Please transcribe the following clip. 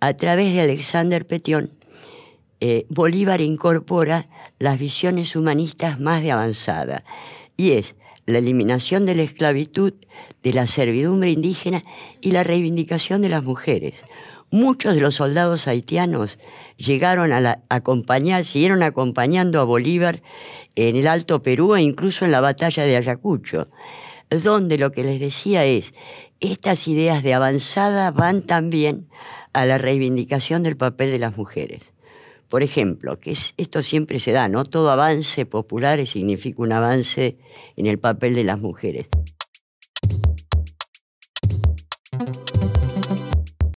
a través de Alexander Petión, eh, Bolívar incorpora las visiones humanistas más de avanzada, y es la eliminación de la esclavitud, de la servidumbre indígena y la reivindicación de las mujeres. Muchos de los soldados haitianos llegaron acompañar, siguieron acompañando a Bolívar en el Alto Perú e incluso en la batalla de Ayacucho, donde lo que les decía es, estas ideas de avanzada van también a la reivindicación del papel de las mujeres. Por ejemplo, que esto siempre se da, ¿no? Todo avance popular significa un avance en el papel de las mujeres.